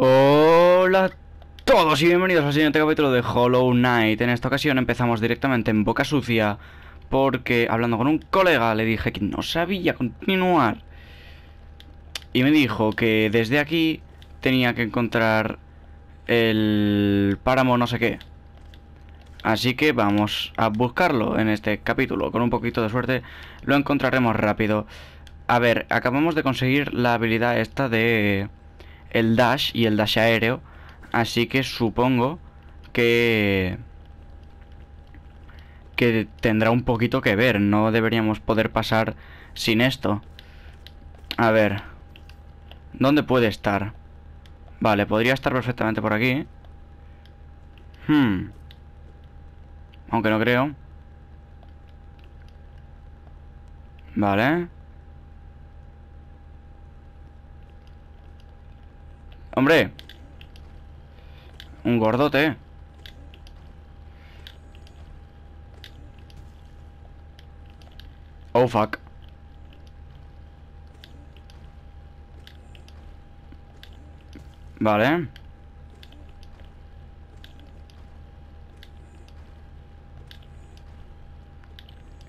Hola a todos y bienvenidos al siguiente capítulo de Hollow Knight. En esta ocasión empezamos directamente en boca sucia porque hablando con un colega le dije que no sabía continuar. Y me dijo que desde aquí tenía que encontrar el páramo no sé qué. Así que vamos a buscarlo en este capítulo. Con un poquito de suerte lo encontraremos rápido. A ver, acabamos de conseguir la habilidad esta de el dash y el dash aéreo. Así que supongo que que tendrá un poquito que ver. No deberíamos poder pasar sin esto. A ver. ¿Dónde puede estar? Vale, podría estar perfectamente por aquí. Hmm. Aunque no creo. Vale. ¡Hombre! Un gordote. Oh, fuck. Vale.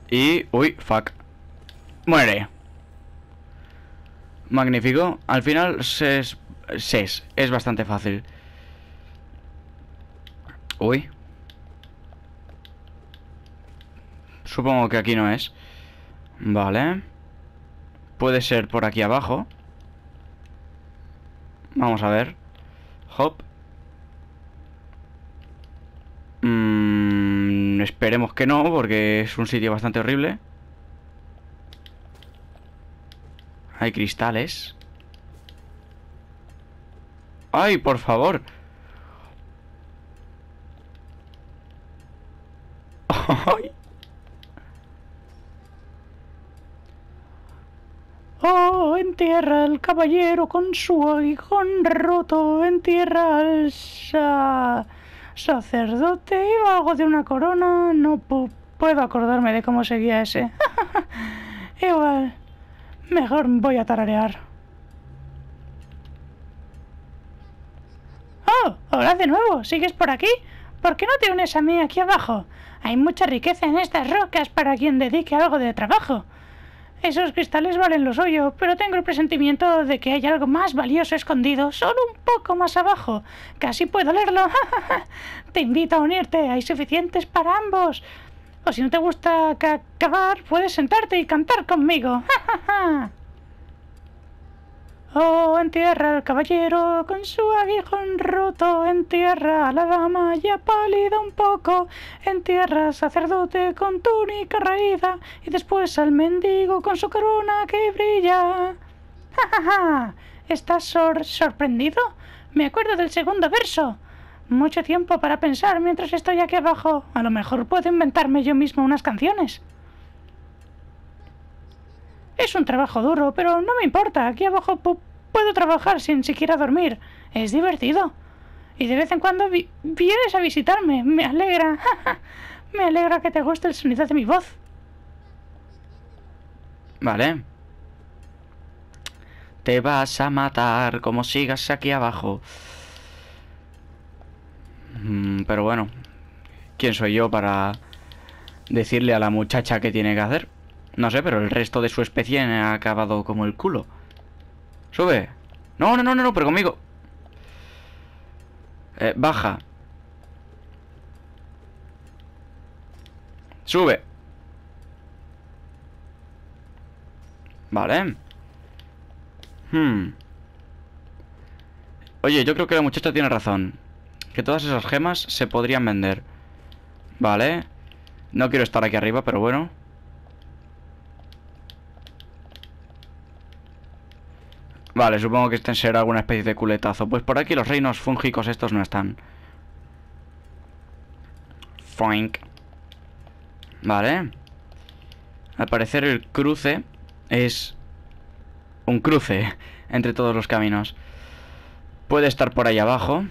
Y... Uy, fuck. Muere. Magnífico. Al final se SES. Es bastante fácil. Uy. Supongo que aquí no es. Vale. Puede ser por aquí abajo. Vamos a ver. Hop. Mm, esperemos que no, porque es un sitio bastante horrible. Hay cristales. ¡Ay, por favor! ¡Ay! Oh, entierra al caballero con su aguijón roto, entierra al sacerdote y vago de una corona, no puedo acordarme de cómo seguía ese. Igual, mejor voy a tararear. de nuevo? ¿Sigues por aquí? ¿Por qué no te unes a mí aquí abajo? Hay mucha riqueza en estas rocas para quien dedique algo de trabajo. Esos cristales valen lo suyo, pero tengo el presentimiento de que hay algo más valioso escondido solo un poco más abajo. Casi puedo leerlo. te invito a unirte, hay suficientes para ambos. O si no te gusta cavar, puedes sentarte y cantar conmigo. Oh, entierra al caballero con su aguijón roto, entierra a la dama ya pálida un poco, entierra al sacerdote con túnica raída y después al mendigo con su corona que brilla. ¡Ja, ja, ja! ¿Estás sorprendido? Me acuerdo del segundo verso. Mucho tiempo para pensar mientras estoy aquí abajo. A lo mejor puedo inventarme yo mismo unas canciones. Es un trabajo duro, pero no me importa. Aquí abajo puedo trabajar sin siquiera dormir. Es divertido. Y de vez en cuando vienes a visitarme. Me alegra. me alegra que te guste el sonido de mi voz. Vale. Te vas a matar como sigas aquí abajo. Mm, pero bueno, ¿quién soy yo para decirle a la muchacha qué tiene que hacer? No sé, pero el resto de su especie ha acabado como el culo. Sube. No, no, no, no, no, pero conmigo. Eh, baja. Sube. Vale. Hmm. Oye, yo creo que la muchacha tiene razón. Que todas esas gemas se podrían vender. Vale. No quiero estar aquí arriba, pero bueno. Vale, supongo que este será alguna especie de culetazo. Pues por aquí los reinos fúngicos estos no están. Foink. Vale. Al parecer el cruce es un cruce entre todos los caminos. Puede estar por ahí abajo.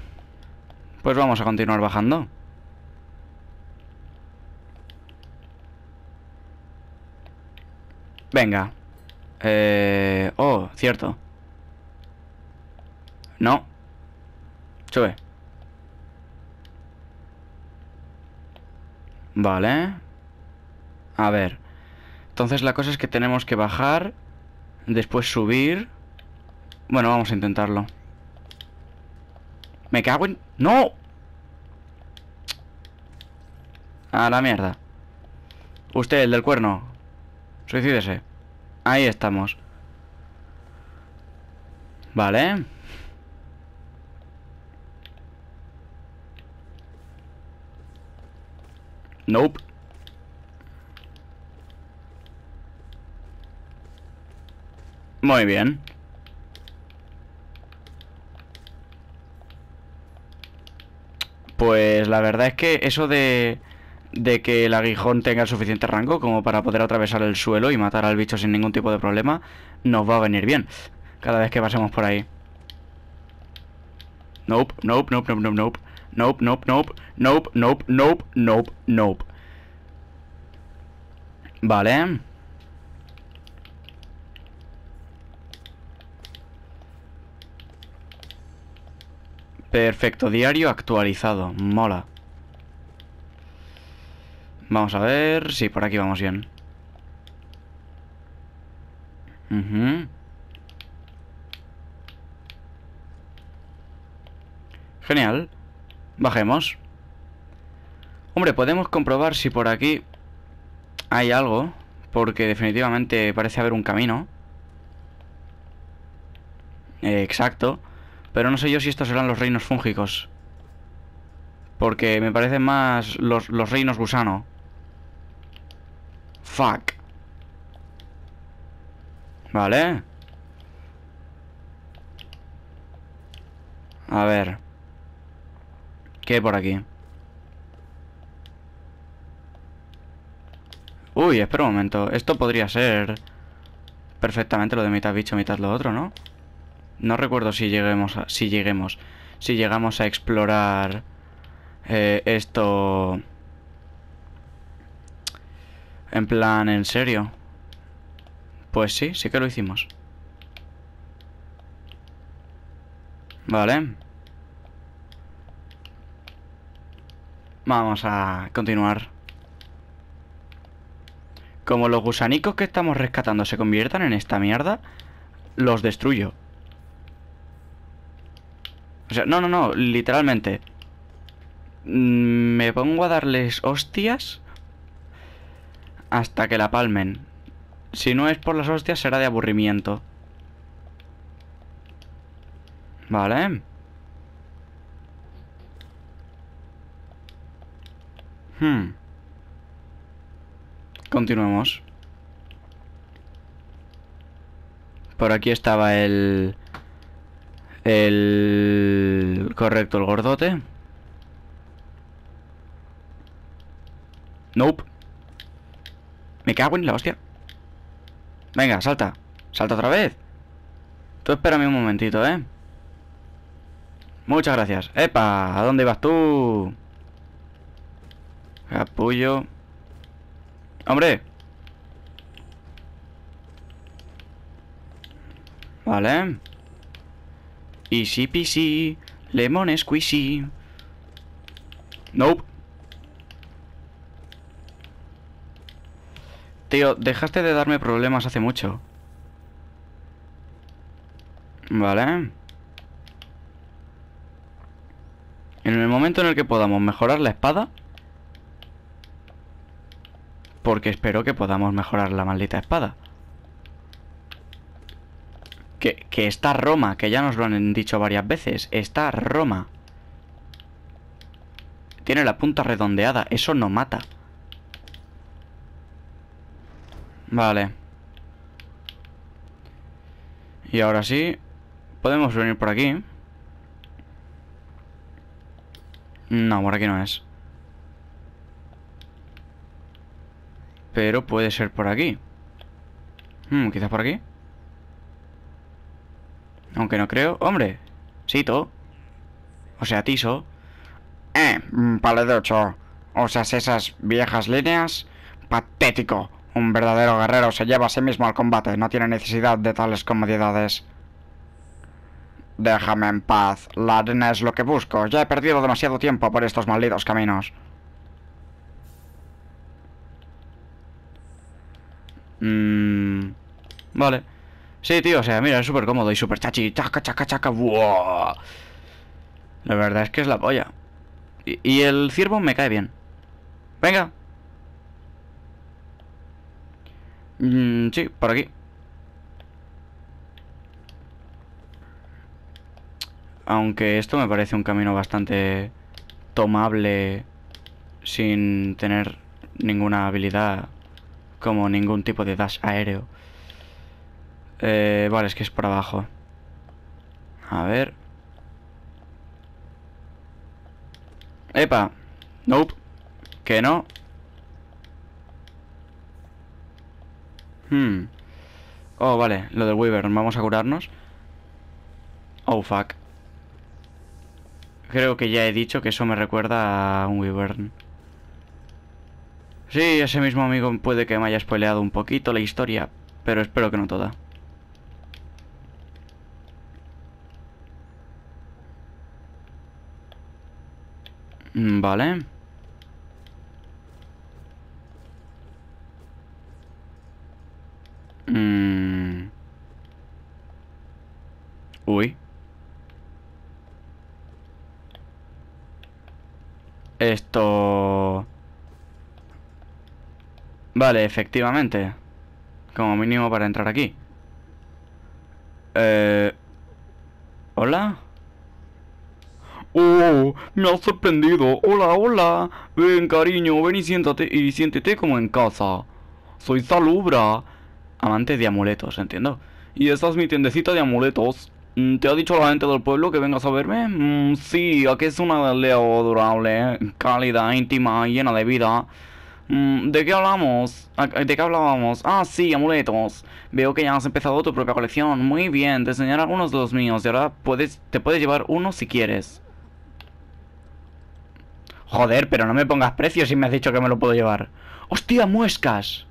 Pues vamos a continuar bajando. Venga. Eh... Oh, cierto. No. Sube. Vale. A ver. Entonces la cosa es que tenemos que bajar. Después subir. Bueno, vamos a intentarlo. Me cago en... ¡No! A la mierda. Usted, el del cuerno. Suicídese. Ahí estamos. Vale. Nope. Muy bien. Pues la verdad es que eso de, que el aguijón tenga el suficiente rango como para poder atravesar el suelo y matar al bicho sin ningún tipo de problema, nos va a venir bien cada vez que pasemos por ahí. Nope, nope, nope, nope, nope, nope. Nope, nope, nope. Nope, nope, nope, nope, nope. Vale. Perfecto, diario actualizado. Mola. Vamos a ver si por aquí vamos bien. Genial. Bajemos. Hombre, podemos comprobar si por aquí hay algo, porque definitivamente parece haber un camino. Eh, exacto. Pero no sé yo si estos serán los reinos fúngicos. Porque me parecen más los, los reinos gusano. Fuck. Vale. A ver. ¿Qué hay por aquí? Uy, espera un momento. Esto podría ser perfectamente lo de mitad bicho, mitad lo otro, ¿no? No recuerdo si lleguemos a, si lleguemos si llegamos a explorar eh, esto en plan en serio. Pues sí, sí que lo hicimos. Vale. Vamos a continuar. Como los gusanicos que estamos rescatando se conviertan en esta mierda, los destruyo. O sea, no, no, no, literalmente. Mm, me pongo a darles hostias hasta que la palmen. Si no es por las hostias, será de aburrimiento. Vale. Hmm. Continuemos. Por aquí estaba el... El... Correcto, el gordote. Nope. Me cago en la hostia. Venga, salta. Salta otra vez. Tú espérame un momentito, ¿eh? Muchas gracias. ¡Epa! ¿A dónde vas tú? Apoyo. ¡Hombre! Vale. Easy peasy. Lemon squeezy. Nope. Tío, dejaste de darme problemas hace mucho. Vale. En el momento en el que podamos mejorar la espada, porque espero que podamos mejorar la maldita espada. Que, que, está Roma, que ya nos lo han dicho varias veces. Está Roma. Tiene la punta redondeada, eso no mata. Vale. Y ahora sí, podemos venir por aquí. No, por aquí no es. Pero puede ser por aquí. quizá hmm, quizás por aquí. Aunque no creo. ¡Hombre! Sito. O sea, Tiso. Eh, mm, paledocho. O sea, esas viejas líneas. Patético. Un verdadero guerrero se lleva a sí mismo al combate. No tiene necesidad de tales comodidades. Déjame en paz. La arena es lo que busco. Ya he perdido demasiado tiempo por estos malditos caminos. Mmm... Vale. Sí, tío, o sea, mira, es súper cómodo y súper chachi. Chaca, chaca, chaca. La verdad es que es la polla. Y, el ciervo me cae bien. Venga. Mm, sí, por aquí. Aunque esto me parece un camino bastante tomable sin tener ninguna habilidad como ningún tipo de dash aéreo. Eh, vale, es que es por abajo. A ver. ¡Epa! Nope. Que no. Hmm. Oh, vale. Lo del Weaver. Vamos a curarnos. Oh, fuck. Creo que ya he dicho que eso me recuerda a un Wyvern. Sí, ese mismo amigo puede que me haya spoileado un poquito la historia, pero espero que no toda. Mm, vale. Mm. Uy. Esto... Vale, efectivamente. Como mínimo para entrar aquí. Eh... ¿Hola? ¡Oh! ¡Me has sorprendido! ¡Hola, hola! Ven, cariño, ven y siéntate y siéntete como en casa. Soy Salubra, amante de amuletos, entiendo. Y esta es mi tiendecita de amuletos. Mm, ¿Te ha dicho la gente del pueblo que vengas a verme? Mm, sí, aquí es una aldea adorable, eh, cálida, íntima, llena de vida. Mm, ¿De qué hablamos? Ah, eh, ¿De qué hablábamos? Ah, sí, amuletos. Veo que ya has empezado tu propia colección. Muy bien, te enseñaré algunos de los míos y ahora puedes, te puedes llevar uno si quieres. Joder, pero no me pongas precio si me has dicho que me lo puedo llevar. ¡Hostia, muescas!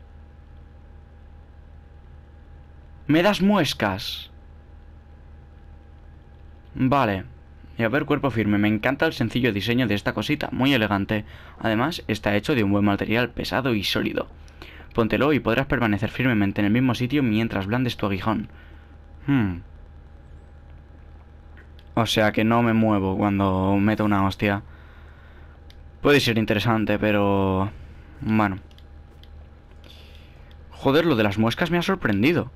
¿Me das muescas? Vale. Y a ver, cuerpo firme, me encanta el sencillo diseño de esta cosita, muy elegante. Además, está hecho de un buen material pesado y sólido. Póntelo y podrás permanecer firmemente en el mismo sitio mientras blandes tu aguijón. Hmm. O sea que no me muevo cuando meto una hostia. Puede ser interesante, pero... Bueno. Joder, lo de las muescas me ha sorprendido.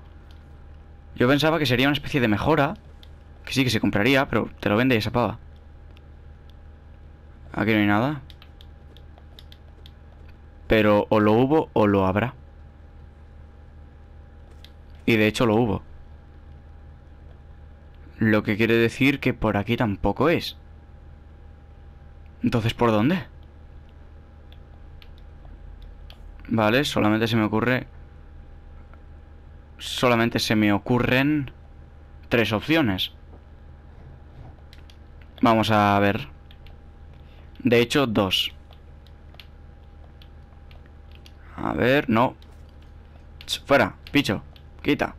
Yo pensaba que sería una especie de mejora, sí, que se compraría, pero te lo vende y se pava. Aquí no hay nada. Pero o lo hubo o lo habrá. Y de hecho lo hubo. Lo que quiere decir que por aquí tampoco es. Entonces, ¿por dónde? Vale, solamente se me ocurre... Solamente se me ocurren tres opciones. Vamos a ver. De hecho, dos. A ver, no. Fuera, picho. Quita.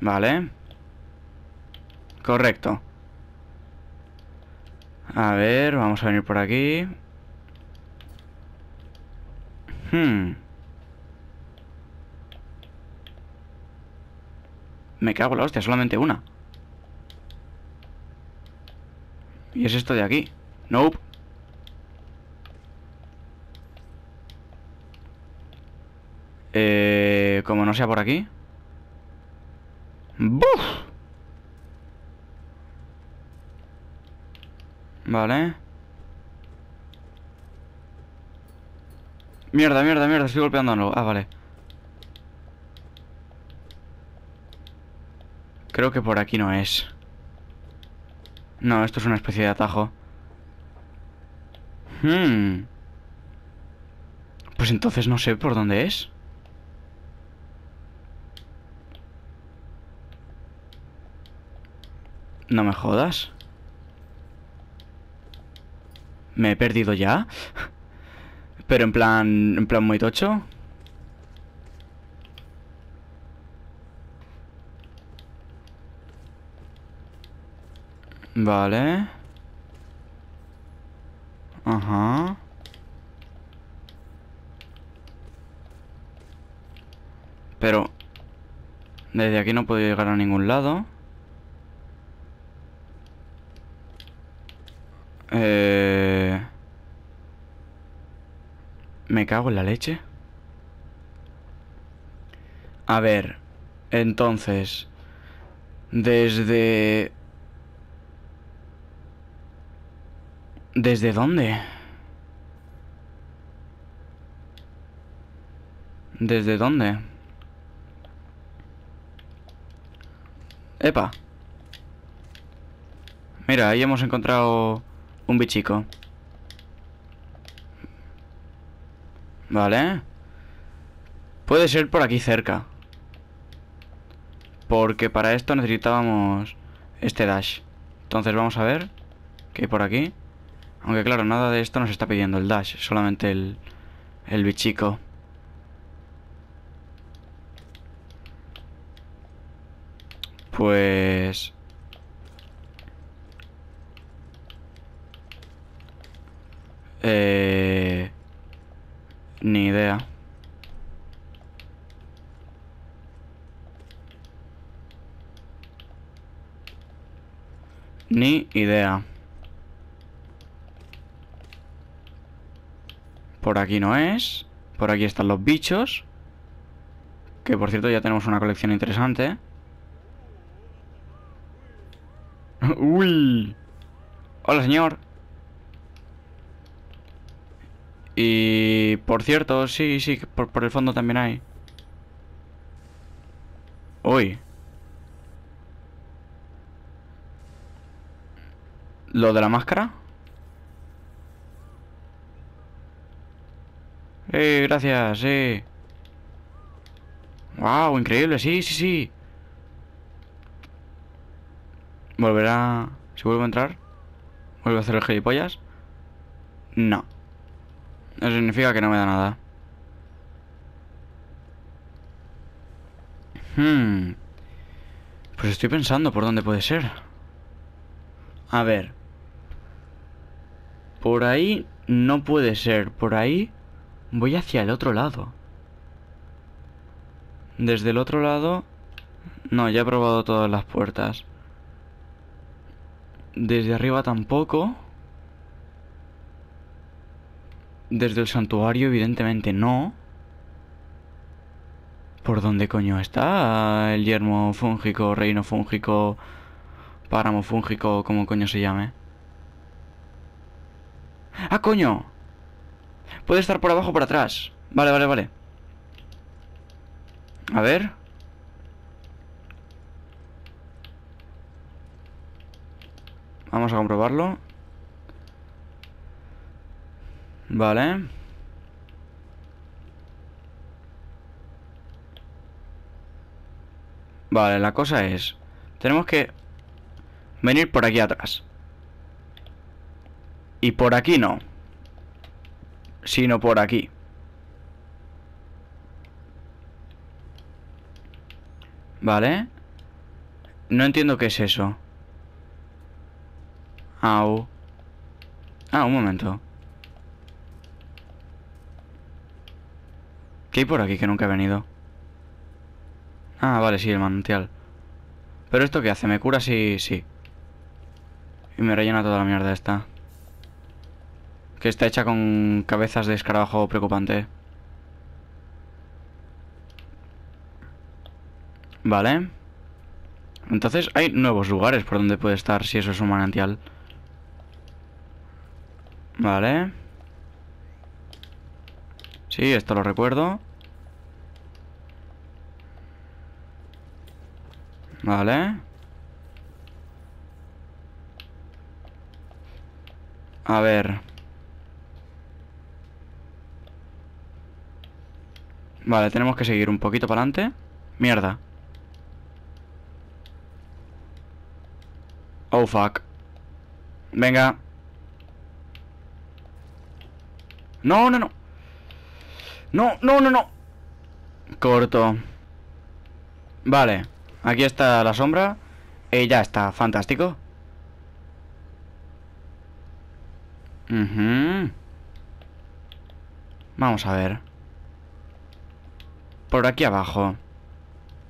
Vale. Correcto. A ver, vamos a venir por aquí. Hmm. Me cago en la hostia, solamente una. ¿Y es esto de aquí? Nope. Eh, como no sea por aquí. ¡Buf! Vale. Mierda, mierda, mierda, estoy golpeándolo. Ah, vale. Creo que por aquí no es. No, esto es una especie de atajo. Hmm. Pues entonces no sé por dónde es. No me jodas. ¿Me he perdido ya? Pero en plan... En plan muy tocho. Vale. Ajá. Pero... Desde aquí no puedo llegar a ningún lado. Eh... Me cago en la leche. A ver, entonces... Desde... ¿Desde dónde? ¿Desde dónde? ¡Epa! Mira, ahí hemos encontrado un bichico. Vale. Puede ser por aquí cerca. Porque para esto necesitábamos este dash. Entonces vamos a ver qué hay por aquí. Aunque claro, nada de esto nos está pidiendo el dash, solamente el, el bichico. Pues... Eh, ni idea. Ni idea. Por aquí no es. Por aquí están los bichos. Que por cierto ya tenemos una colección interesante. ¡Uy! Hola, señor. Y por cierto, sí, sí, por, el fondo también hay. Uy. ¿Lo de la máscara? Eh, gracias, eh. Wow, increíble, sí, sí, sí. Volverá... Si vuelvo a entrar, ¿Vuelvo a hacer el gilipollas. No. Eso significa que no me da nada. Hmm. Pues estoy pensando por dónde puede ser. A ver. Por ahí no puede ser. Por ahí... Voy hacia el otro lado. Desde el otro lado... No, ya he probado todas las puertas. Desde arriba tampoco. Desde el santuario evidentemente no. ¿Por dónde coño está el yermo fúngico, reino fúngico, páramo fúngico, como coño se llame? ¡Ah, coño! Puede estar por abajo o por atrás. Vale, vale, vale. A ver. Vamos a comprobarlo. Vale. Vale, la cosa es... Tenemos que... Venir por aquí atrás. Y por aquí no sino por aquí. Vale. No entiendo qué es eso. Au. Ah, un momento. ¿Qué hay por aquí que nunca he venido? Ah, vale, sí, el manantial. ¿Pero esto qué hace? ¿Me cura? Sí, sí. Y me rellena toda la mierda esta. Que está hecha con cabezas de escarabajo preocupante. Vale. Entonces hay nuevos lugares por donde puede estar si eso es un manantial. Vale. Sí, esto lo recuerdo. Vale. A ver. Vale, tenemos que seguir un poquito para adelante. Mierda. Oh, fuck. Venga. No, no, no. No, no, no, no. Corto. Vale. Aquí está la sombra. Y ya está. Fantástico. Vamos a ver. Por aquí abajo.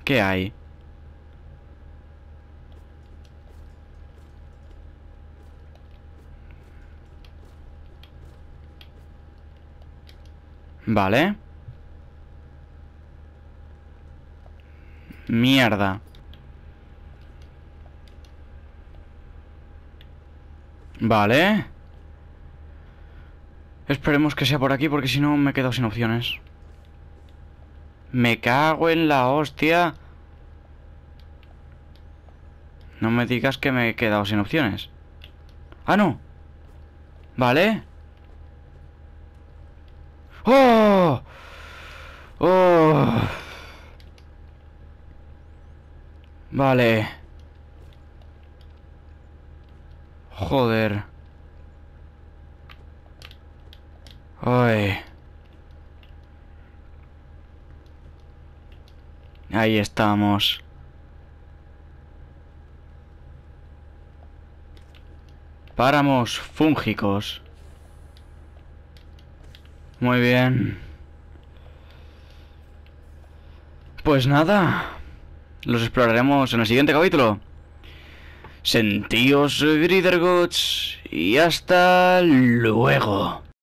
¿Qué hay? Vale. Mierda. Vale. Esperemos que sea por aquí porque si no me quedo sin opciones. Me cago en la hostia. No me digas que me he quedado sin opciones. ¡Ah, no! ¿Vale? ¡Oh! ¡Oh! Vale. Joder. Ay. Ahí estamos. Páramos fúngicos. Muy bien. Pues nada. Los exploraremos en el siguiente capítulo. Sentíos Gridergots y hasta luego.